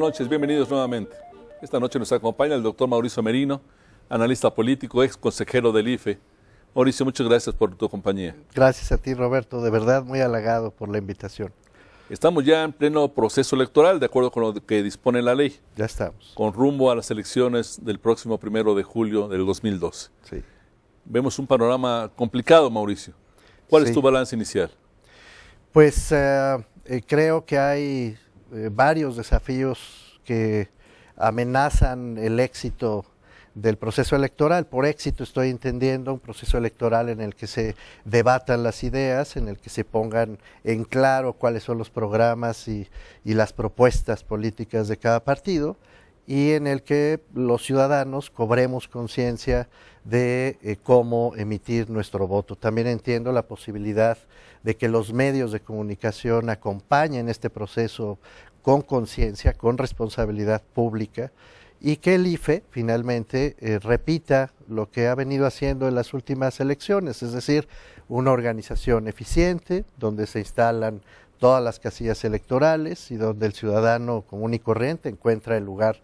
noches, bienvenidos nuevamente. Esta noche nos acompaña el doctor Mauricio Merino, analista político, ex consejero del IFE. Mauricio, muchas gracias por tu compañía. Gracias a ti, Roberto. De verdad, muy halagado por la invitación. Estamos ya en pleno proceso electoral, de acuerdo con lo que dispone la ley. Ya estamos. Con rumbo a las elecciones del próximo primero de julio del 2012. Sí. Vemos un panorama complicado, Mauricio. ¿Cuál es tu balance inicial? Pues eh, eh, creo que hay eh, varios desafíos que amenazan el éxito del proceso electoral. Por éxito estoy entendiendo un proceso electoral en el que se debatan las ideas, en el que se pongan en claro cuáles son los programas y las propuestas políticas de cada partido y en el que los ciudadanos cobremos conciencia de eh, cómo emitir nuestro voto. También entiendo la posibilidad de que los medios de comunicación acompañen este proceso con conciencia, con responsabilidad pública y que el IFE finalmente eh, repita lo que ha venido haciendo en las últimas elecciones, es decir, una organización eficiente donde se instalan todas las casillas electorales y donde el ciudadano común y corriente encuentra el lugar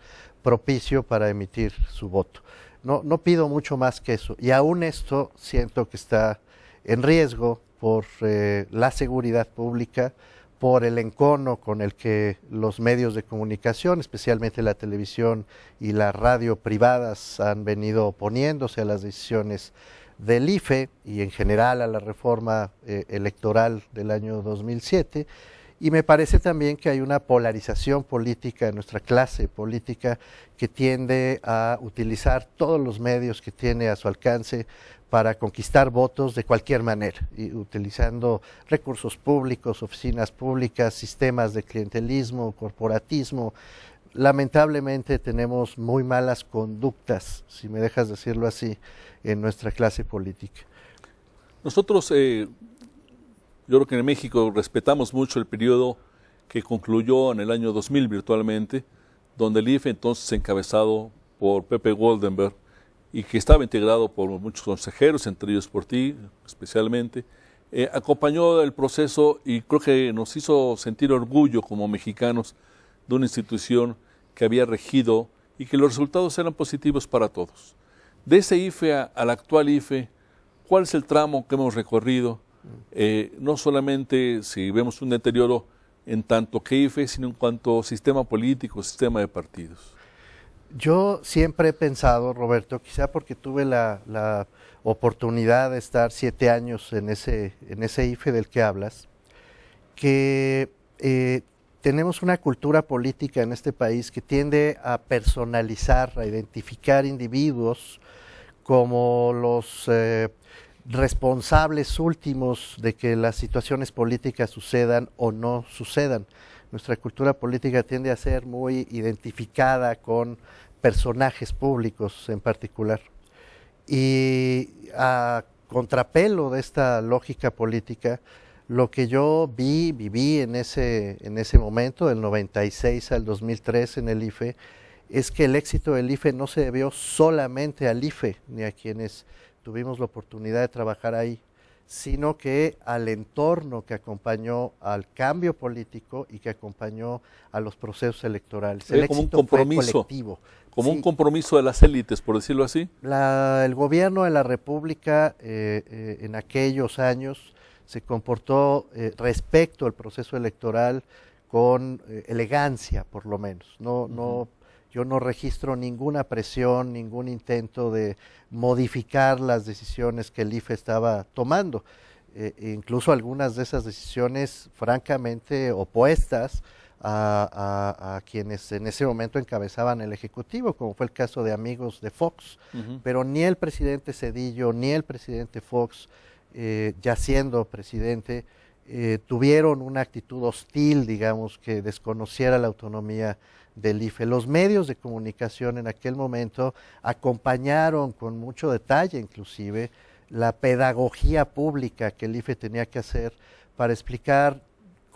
propicio para emitir su voto. No, no pido mucho más que eso. Y aún esto siento que está en riesgo por eh, la seguridad pública, por el encono con el que los medios de comunicación, especialmente la televisión y la radio privadas, han venido oponiéndose a las decisiones del IFE y en general a la reforma eh, electoral del año 2007. Y me parece también que hay una polarización política en nuestra clase política que tiende a utilizar todos los medios que tiene a su alcance para conquistar votos de cualquier manera, y utilizando recursos públicos, oficinas públicas, sistemas de clientelismo, corporatismo, lamentablemente tenemos muy malas conductas, si me dejas decirlo así, en nuestra clase política. Nosotros, eh, yo creo que en México respetamos mucho el periodo que concluyó en el año 2000 virtualmente, donde el IFE entonces encabezado por Pepe Goldenberg y que estaba integrado por muchos consejeros, entre ellos por ti especialmente, eh, acompañó el proceso y creo que nos hizo sentir orgullo como mexicanos de una institución que había regido y que los resultados eran positivos para todos. De ese IFE a, al actual IFE, ¿cuál es el tramo que hemos recorrido? Eh, no solamente si vemos un deterioro en tanto que IFE, sino en cuanto sistema político, sistema de partidos. Yo siempre he pensado, Roberto, quizá porque tuve la, oportunidad de estar siete años en ese, IFE e del que hablas, que eh, tenemos una cultura política en este país que tiende a personalizar, a identificar individuos como los eh, responsables últimos de que las situaciones políticas sucedan o no sucedan. Nuestra cultura política tiende a ser muy identificada con personajes públicos en particular. Y a contrapelo de esta lógica política, lo que yo vi, viví en ese, en ese momento, del 96 al 2003 en el IFE, es que el éxito del IFE no se debió solamente al IFE, ni a quienes tuvimos la oportunidad de trabajar ahí, sino que al entorno que acompañó al cambio político y que acompañó a los procesos electorales. El como éxito un compromiso, fue colectivo. Como un compromiso de las élites, por decirlo así. el gobierno de la República eh, eh, en aquellos años se comportó eh, respecto al proceso electoral con eh, elegancia, por lo menos. No, no, yo no registro ninguna presión, ningún intento de modificar las decisiones que el IFE estaba tomando. Eh, incluso algunas de esas decisiones francamente opuestas a, quienes en ese momento encabezaban el Ejecutivo, como fue el caso de amigos de Fox. Pero ni el presidente Cedillo ni el presidente Fox eh, ya siendo presidente, eh, tuvieron una actitud hostil, digamos, que desconociera la autonomía del IFE. Los medios de comunicación en aquel momento acompañaron con mucho detalle, inclusive, la pedagogía pública que el IFE tenía que hacer para explicar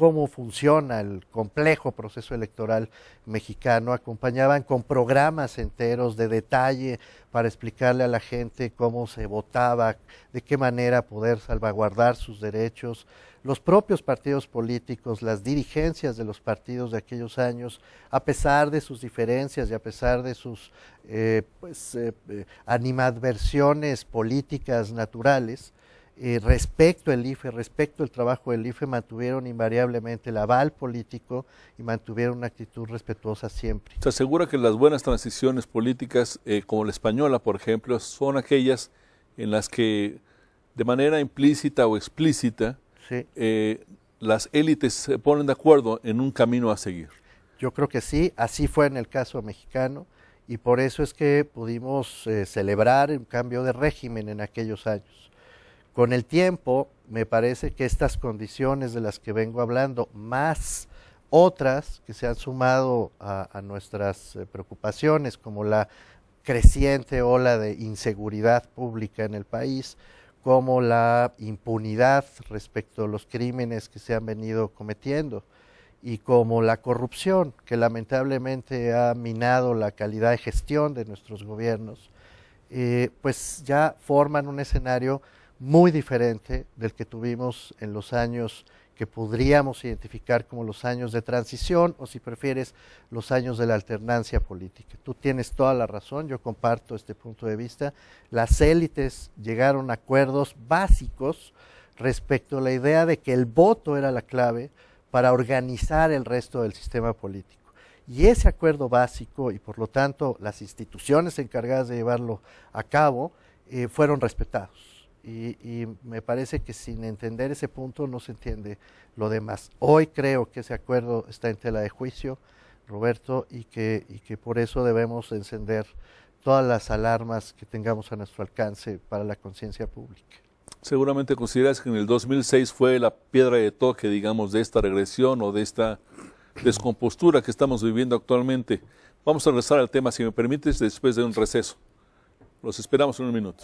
cómo funciona el complejo proceso electoral mexicano. Acompañaban con programas enteros de detalle para explicarle a la gente cómo se votaba, de qué manera poder salvaguardar sus derechos. Los propios partidos políticos, las dirigencias de los partidos de aquellos años, a pesar de sus diferencias y a pesar de sus eh, pues, eh, eh, animadversiones políticas naturales, eh, respecto al IFE, respecto al trabajo del IFE, mantuvieron invariablemente el aval político y mantuvieron una actitud respetuosa siempre. Se asegura que las buenas transiciones políticas, eh, como la española, por ejemplo, son aquellas en las que de manera implícita o explícita eh, las élites se ponen de acuerdo en un camino a seguir. Yo creo que sí, así fue en el caso mexicano y por eso es que pudimos celebrar un cambio de régimen en aquellos años con el tiempo, me parece que estas condiciones de las que vengo hablando, más otras que se han sumado a, nuestras eh, preocupaciones, como la creciente ola de inseguridad pública en el país, como la impunidad respecto a los crímenes que se han venido cometiendo y como la corrupción que lamentablemente ha minado la calidad de gestión de nuestros gobiernos, eh, pues ya forman un escenario muy diferente del que tuvimos en los años que podríamos identificar como los años de transición o si prefieres los años de la alternancia política. Tú tienes toda la razón, yo comparto este punto de vista. Las élites llegaron a acuerdos básicos respecto a la idea de que el voto era la clave para organizar el resto del sistema político. Y ese acuerdo básico y por lo tanto las instituciones encargadas de llevarlo a cabo eh, fueron respetados y, me parece que sin entender ese punto no se entiende lo demás. Hoy creo que ese acuerdo está en tela de juicio, Roberto, y que, y que por eso debemos encender todas las alarmas que tengamos a nuestro alcance para la conciencia pública. Seguramente consideras que en el 2006 fue la piedra de toque, digamos, de esta regresión o de esta descompostura que estamos viviendo actualmente. Vamos a regresar al tema, si me permites, después de un receso. Los esperamos en un minuto.